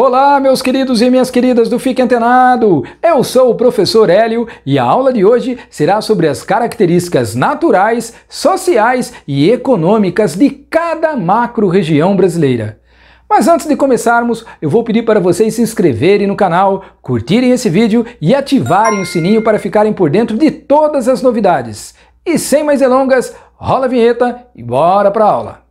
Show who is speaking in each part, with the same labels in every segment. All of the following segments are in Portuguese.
Speaker 1: Olá, meus queridos e minhas queridas do Fique Antenado! Eu sou o professor Hélio e a aula de hoje será sobre as características naturais, sociais e econômicas de cada macro-região brasileira. Mas antes de começarmos, eu vou pedir para vocês se inscreverem no canal, curtirem esse vídeo e ativarem o sininho para ficarem por dentro de todas as novidades. E sem mais delongas, rola a vinheta e bora para a aula!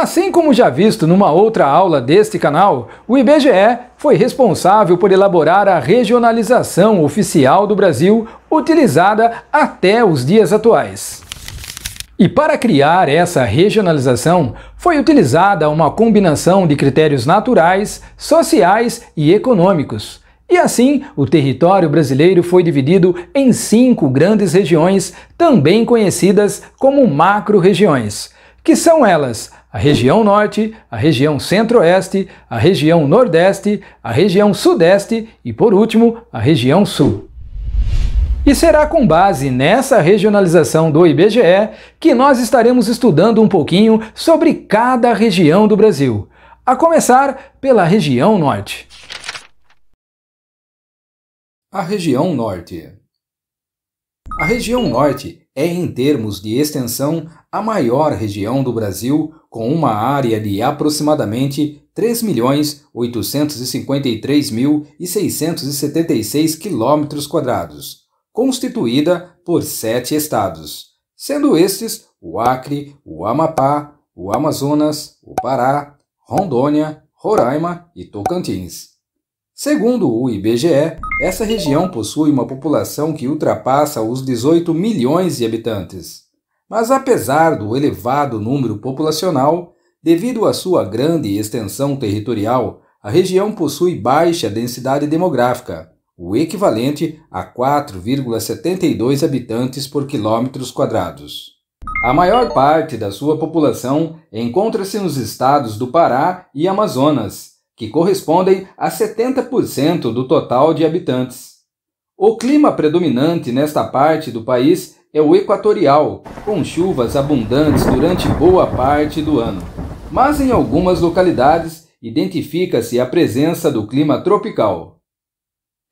Speaker 1: Assim como já visto numa outra aula deste canal, o IBGE foi responsável por elaborar a regionalização oficial do Brasil utilizada até os dias atuais. E para criar essa regionalização, foi utilizada uma combinação de critérios naturais, sociais e econômicos. E assim, o território brasileiro foi dividido em cinco grandes regiões, também conhecidas como macro-regiões, que são elas a região norte, a região centro-oeste, a região nordeste, a região sudeste e, por último, a região sul. E será com base nessa regionalização do IBGE que nós estaremos estudando um pouquinho sobre cada região do Brasil, a começar pela região norte. A região norte. A região norte é, em termos de extensão, a maior região do Brasil, com uma área de aproximadamente 3.853.676 km quadrados, constituída por sete estados, sendo estes o Acre, o Amapá, o Amazonas, o Pará, Rondônia, Roraima e Tocantins. Segundo o IBGE, essa região possui uma população que ultrapassa os 18 milhões de habitantes. Mas apesar do elevado número populacional, devido à sua grande extensão territorial, a região possui baixa densidade demográfica, o equivalente a 4,72 habitantes por quilômetros quadrados. A maior parte da sua população encontra-se nos estados do Pará e Amazonas, que correspondem a 70% do total de habitantes. O clima predominante nesta parte do país é o equatorial, com chuvas abundantes durante boa parte do ano. Mas em algumas localidades identifica-se a presença do clima tropical.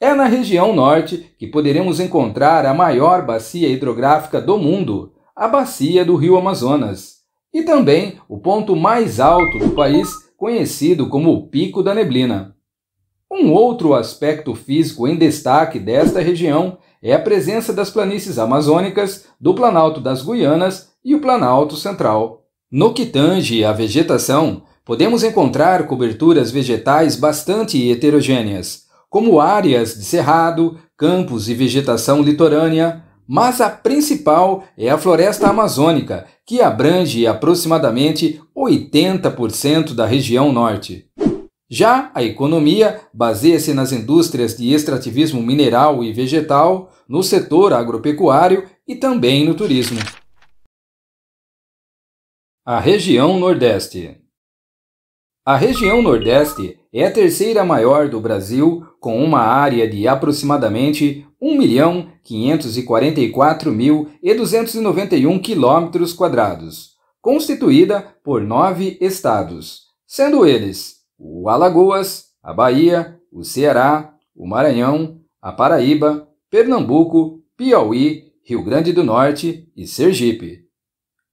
Speaker 1: É na região norte que poderemos encontrar a maior bacia hidrográfica do mundo, a bacia do Rio Amazonas, e também o ponto mais alto do país conhecido como o Pico da Neblina. Um outro aspecto físico em destaque desta região é a presença das planícies amazônicas, do Planalto das Guianas e o Planalto Central. No que tange à vegetação, podemos encontrar coberturas vegetais bastante heterogêneas, como áreas de cerrado, campos e vegetação litorânea, mas a principal é a floresta amazônica, que abrange aproximadamente 80% da região norte. Já a economia baseia-se nas indústrias de extrativismo mineral e vegetal, no setor agropecuário e também no turismo. A região Nordeste a região Nordeste é a terceira maior do Brasil, com uma área de aproximadamente 1.544.291 km quadrados, constituída por nove estados, sendo eles o Alagoas, a Bahia, o Ceará, o Maranhão, a Paraíba, Pernambuco, Piauí, Rio Grande do Norte e Sergipe.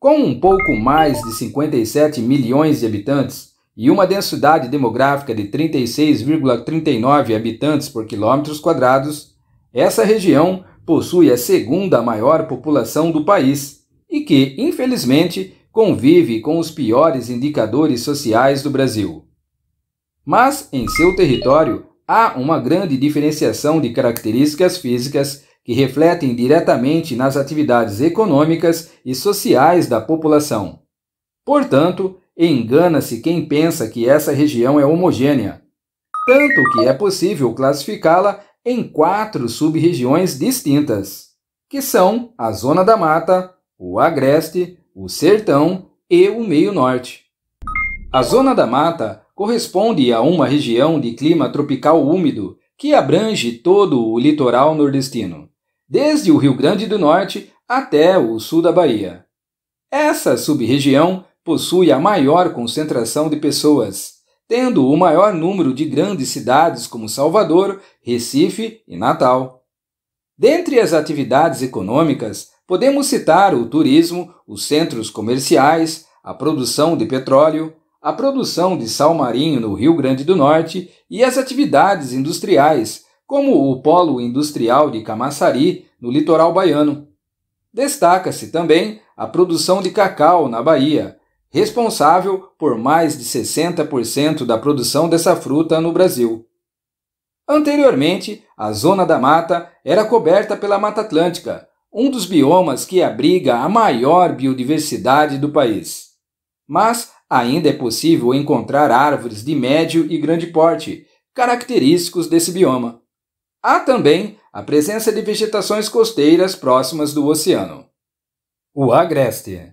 Speaker 1: Com um pouco mais de 57 milhões de habitantes, e uma densidade demográfica de 36,39 habitantes por quilômetros quadrados, essa região possui a segunda maior população do país e que, infelizmente, convive com os piores indicadores sociais do Brasil. Mas em seu território há uma grande diferenciação de características físicas que refletem diretamente nas atividades econômicas e sociais da população. Portanto, Engana-se quem pensa que essa região é homogênea, tanto que é possível classificá-la em quatro sub-regiões distintas, que são a Zona da Mata, o Agreste, o Sertão e o Meio Norte. A Zona da Mata corresponde a uma região de clima tropical úmido que abrange todo o litoral nordestino, desde o Rio Grande do Norte até o sul da Bahia. Essa sub-região possui a maior concentração de pessoas, tendo o maior número de grandes cidades como Salvador, Recife e Natal. Dentre as atividades econômicas, podemos citar o turismo, os centros comerciais, a produção de petróleo, a produção de sal marinho no Rio Grande do Norte e as atividades industriais, como o Polo Industrial de Camaçari, no litoral baiano. Destaca-se também a produção de cacau na Bahia, responsável por mais de 60% da produção dessa fruta no Brasil. Anteriormente, a Zona da Mata era coberta pela Mata Atlântica, um dos biomas que abriga a maior biodiversidade do país. Mas ainda é possível encontrar árvores de médio e grande porte, característicos desse bioma. Há também a presença de vegetações costeiras próximas do oceano. O agreste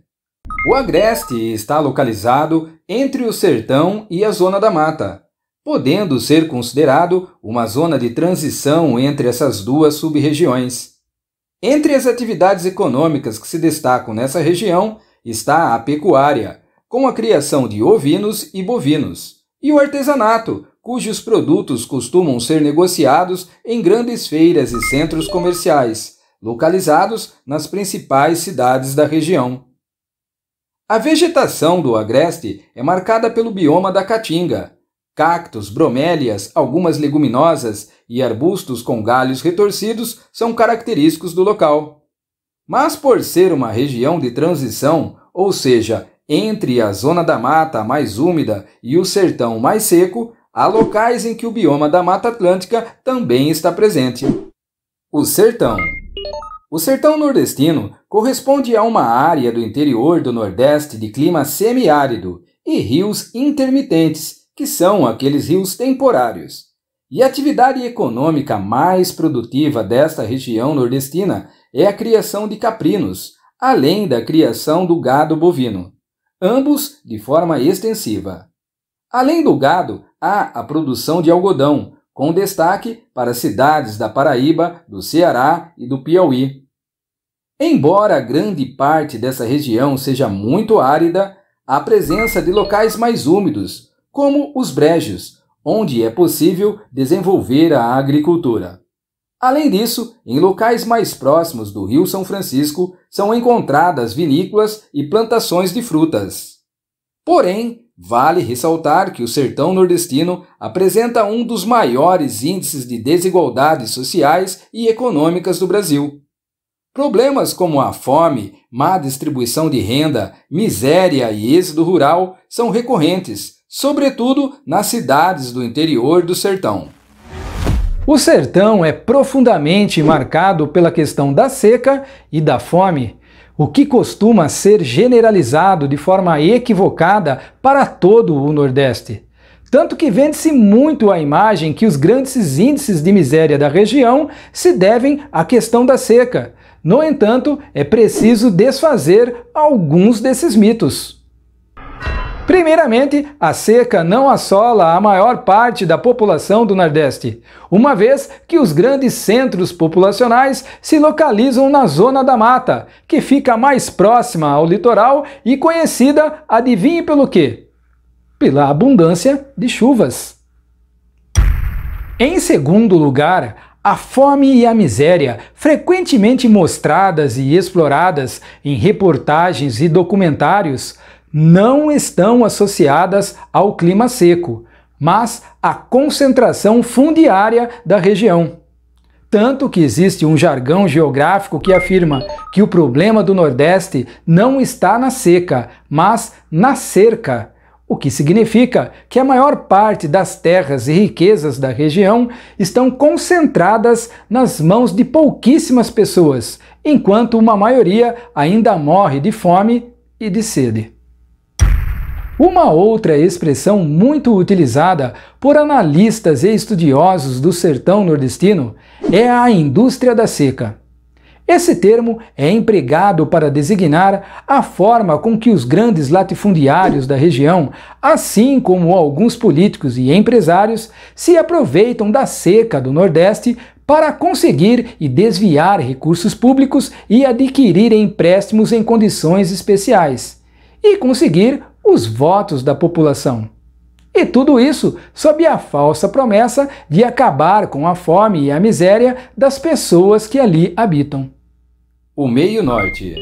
Speaker 1: o agreste está localizado entre o sertão e a zona da mata, podendo ser considerado uma zona de transição entre essas duas sub-regiões. Entre as atividades econômicas que se destacam nessa região está a pecuária, com a criação de ovinos e bovinos, e o artesanato, cujos produtos costumam ser negociados em grandes feiras e centros comerciais, localizados nas principais cidades da região. A vegetação do agreste é marcada pelo bioma da caatinga, Cactos, bromélias, algumas leguminosas e arbustos com galhos retorcidos são característicos do local. Mas por ser uma região de transição, ou seja, entre a zona da mata mais úmida e o sertão mais seco, há locais em que o bioma da Mata Atlântica também está presente. O sertão. O sertão nordestino corresponde a uma área do interior do Nordeste de clima semiárido e rios intermitentes, que são aqueles rios temporários. E a atividade econômica mais produtiva desta região nordestina é a criação de caprinos, além da criação do gado bovino, ambos de forma extensiva. Além do gado, há a produção de algodão, com destaque para as cidades da Paraíba, do Ceará e do Piauí. Embora grande parte dessa região seja muito árida, há presença de locais mais úmidos, como os brejos, onde é possível desenvolver a agricultura. Além disso, em locais mais próximos do Rio São Francisco são encontradas vinícolas e plantações de frutas. Porém, vale ressaltar que o sertão nordestino apresenta um dos maiores índices de desigualdades sociais e econômicas do Brasil. Problemas como a fome, má distribuição de renda, miséria e êxodo rural são recorrentes, sobretudo nas cidades do interior do sertão. O sertão é profundamente marcado pela questão da seca e da fome, o que costuma ser generalizado de forma equivocada para todo o Nordeste. Tanto que vende-se muito a imagem que os grandes índices de miséria da região se devem à questão da seca no entanto, é preciso desfazer alguns desses mitos. Primeiramente, a seca não assola a maior parte da população do Nordeste, uma vez que os grandes centros populacionais se localizam na zona da mata, que fica mais próxima ao litoral e conhecida, adivinhe pelo quê? Pela abundância de chuvas. Em segundo lugar, a fome e a miséria, frequentemente mostradas e exploradas em reportagens e documentários, não estão associadas ao clima seco, mas à concentração fundiária da região. Tanto que existe um jargão geográfico que afirma que o problema do Nordeste não está na seca, mas na cerca o que significa que a maior parte das terras e riquezas da região estão concentradas nas mãos de pouquíssimas pessoas, enquanto uma maioria ainda morre de fome e de sede. Uma outra expressão muito utilizada por analistas e estudiosos do sertão nordestino é a indústria da seca. Esse termo é empregado para designar a forma com que os grandes latifundiários da região, assim como alguns políticos e empresários, se aproveitam da seca do Nordeste para conseguir e desviar recursos públicos e adquirir empréstimos em condições especiais e conseguir os votos da população. E tudo isso sob a falsa promessa de acabar com a fome e a miséria das pessoas que ali habitam. O Meio Norte.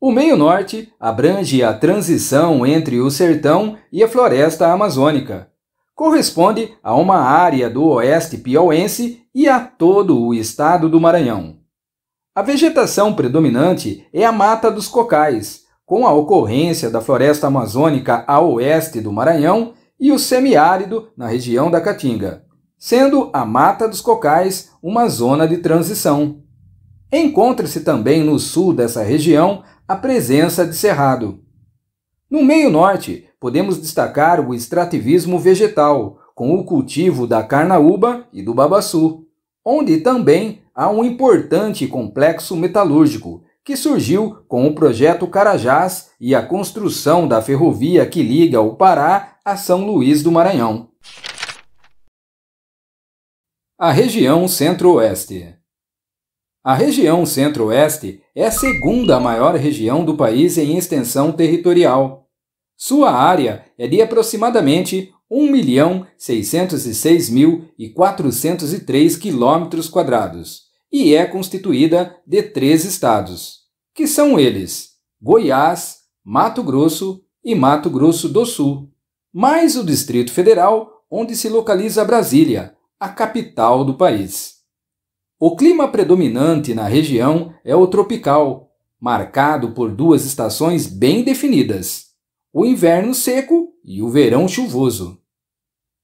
Speaker 1: O Meio Norte abrange a transição entre o sertão e a floresta amazônica. Corresponde a uma área do oeste piauense e a todo o estado do Maranhão. A vegetação predominante é a mata dos cocais, com a ocorrência da floresta amazônica a oeste do Maranhão e o semiárido na região da Caatinga, sendo a mata dos cocais uma zona de transição. Encontra-se também no sul dessa região a presença de cerrado. No meio norte, podemos destacar o extrativismo vegetal, com o cultivo da carnaúba e do babaçu, onde também há um importante complexo metalúrgico, que surgiu com o projeto Carajás e a construção da ferrovia que liga o Pará a São Luís do Maranhão. A região Centro-Oeste a região Centro-Oeste é a segunda maior região do país em extensão territorial. Sua área é de aproximadamente 1.606.403 km e é constituída de três estados, que são eles Goiás, Mato Grosso e Mato Grosso do Sul, mais o Distrito Federal, onde se localiza Brasília, a capital do país. O clima predominante na região é o tropical, marcado por duas estações bem definidas: o inverno seco e o verão chuvoso.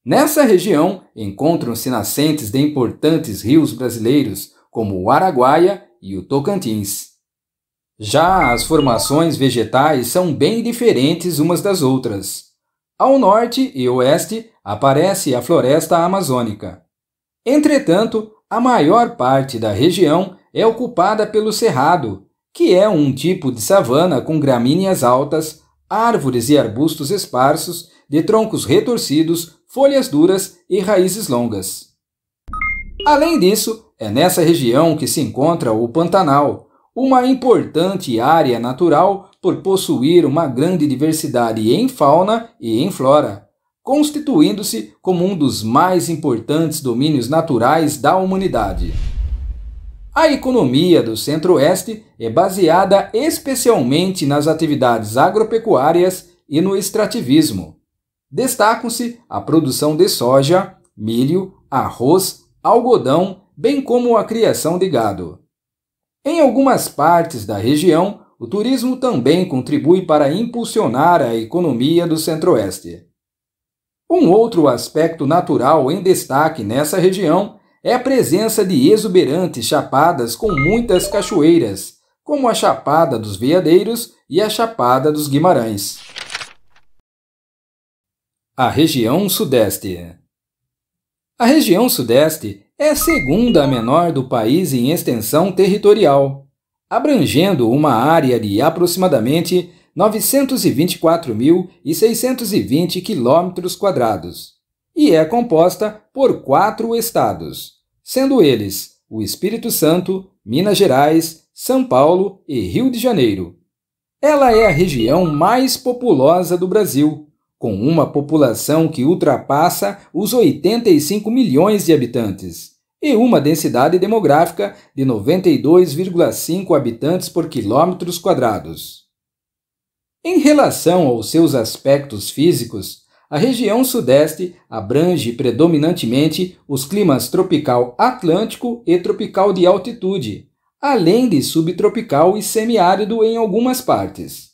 Speaker 1: Nessa região encontram-se nascentes de importantes rios brasileiros, como o Araguaia e o Tocantins. Já as formações vegetais são bem diferentes umas das outras. Ao norte e oeste aparece a floresta amazônica. Entretanto, a maior parte da região é ocupada pelo cerrado, que é um tipo de savana com gramíneas altas, árvores e arbustos esparsos, de troncos retorcidos, folhas duras e raízes longas. Além disso, é nessa região que se encontra o Pantanal, uma importante área natural por possuir uma grande diversidade em fauna e em flora constituindo-se como um dos mais importantes domínios naturais da humanidade. A economia do Centro-Oeste é baseada especialmente nas atividades agropecuárias e no extrativismo. Destacam-se a produção de soja, milho, arroz, algodão, bem como a criação de gado. Em algumas partes da região, o turismo também contribui para impulsionar a economia do Centro-Oeste. Um outro aspecto natural em destaque nessa região é a presença de exuberantes chapadas com muitas cachoeiras, como a Chapada dos Veadeiros e a Chapada dos Guimarães. A região Sudeste A região Sudeste é a segunda menor do país em extensão territorial, abrangendo uma área de aproximadamente 924.620 km, e é composta por quatro estados, sendo eles o Espírito Santo, Minas Gerais, São Paulo e Rio de Janeiro. Ela é a região mais populosa do Brasil, com uma população que ultrapassa os 85 milhões de habitantes e uma densidade demográfica de 92,5 habitantes por quilômetros quadrados. Em relação aos seus aspectos físicos, a região Sudeste abrange predominantemente os climas tropical atlântico e tropical de altitude, além de subtropical e semiárido em algumas partes.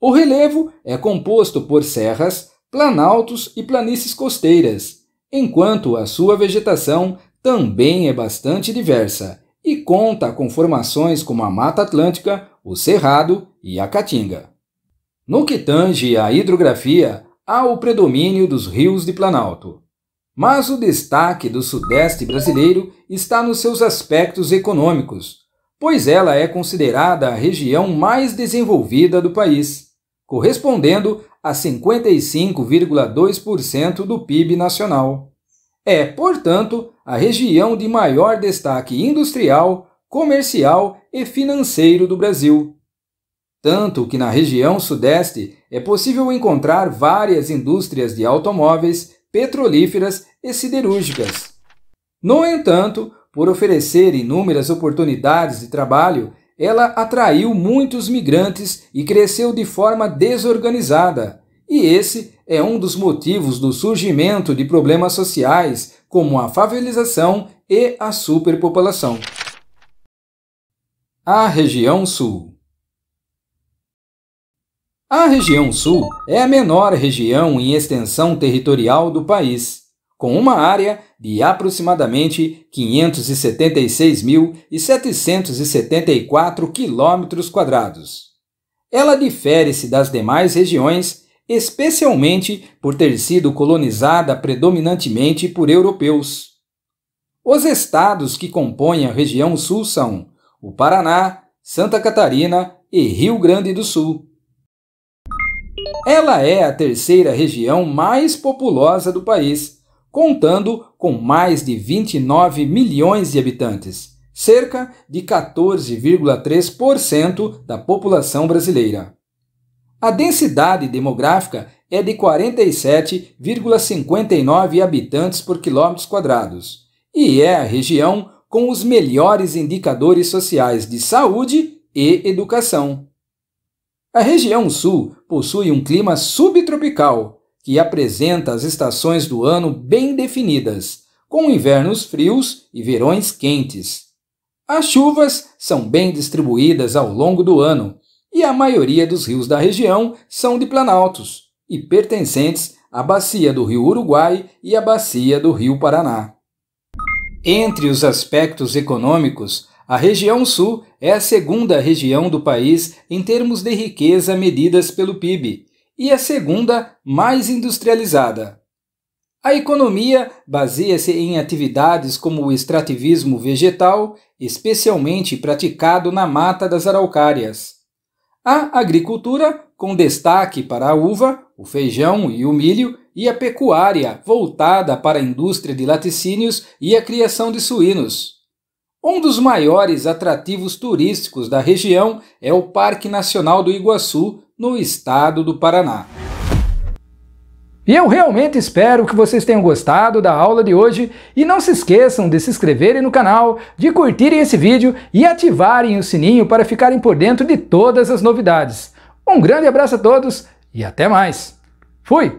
Speaker 1: O relevo é composto por serras, planaltos e planícies costeiras, enquanto a sua vegetação também é bastante diversa e conta com formações como a Mata Atlântica, o Cerrado e a Caatinga. No que tange à hidrografia, há o predomínio dos rios de Planalto. Mas o destaque do Sudeste brasileiro está nos seus aspectos econômicos, pois ela é considerada a região mais desenvolvida do país, correspondendo a 55,2% do PIB nacional. É, portanto, a região de maior destaque industrial, comercial e financeiro do Brasil tanto que na região sudeste é possível encontrar várias indústrias de automóveis, petrolíferas e siderúrgicas. No entanto, por oferecer inúmeras oportunidades de trabalho, ela atraiu muitos migrantes e cresceu de forma desorganizada. E esse é um dos motivos do surgimento de problemas sociais, como a favelização e a superpopulação. A região sul a região sul é a menor região em extensão territorial do país, com uma área de aproximadamente 576.774 quilômetros quadrados. Ela difere-se das demais regiões, especialmente por ter sido colonizada predominantemente por europeus. Os estados que compõem a região sul são o Paraná, Santa Catarina e Rio Grande do Sul. Ela é a terceira região mais populosa do país, contando com mais de 29 milhões de habitantes, cerca de 14,3% da população brasileira. A densidade demográfica é de 47,59 habitantes por quilômetros quadrados e é a região com os melhores indicadores sociais de saúde e educação. A região sul possui um clima subtropical, que apresenta as estações do ano bem definidas, com invernos frios e verões quentes. As chuvas são bem distribuídas ao longo do ano e a maioria dos rios da região são de planaltos e pertencentes à bacia do rio Uruguai e à bacia do rio Paraná. Entre os aspectos econômicos, a região Sul é a segunda região do país em termos de riqueza medidas pelo PIB e a segunda mais industrializada. A economia baseia-se em atividades como o extrativismo vegetal, especialmente praticado na mata das araucárias. A agricultura, com destaque para a uva, o feijão e o milho, e a pecuária, voltada para a indústria de laticínios e a criação de suínos. Um dos maiores atrativos turísticos da região é o Parque Nacional do Iguaçu, no estado do Paraná. E eu realmente espero que vocês tenham gostado da aula de hoje e não se esqueçam de se inscreverem no canal, de curtirem esse vídeo e ativarem o sininho para ficarem por dentro de todas as novidades. Um grande abraço a todos e até mais. Fui!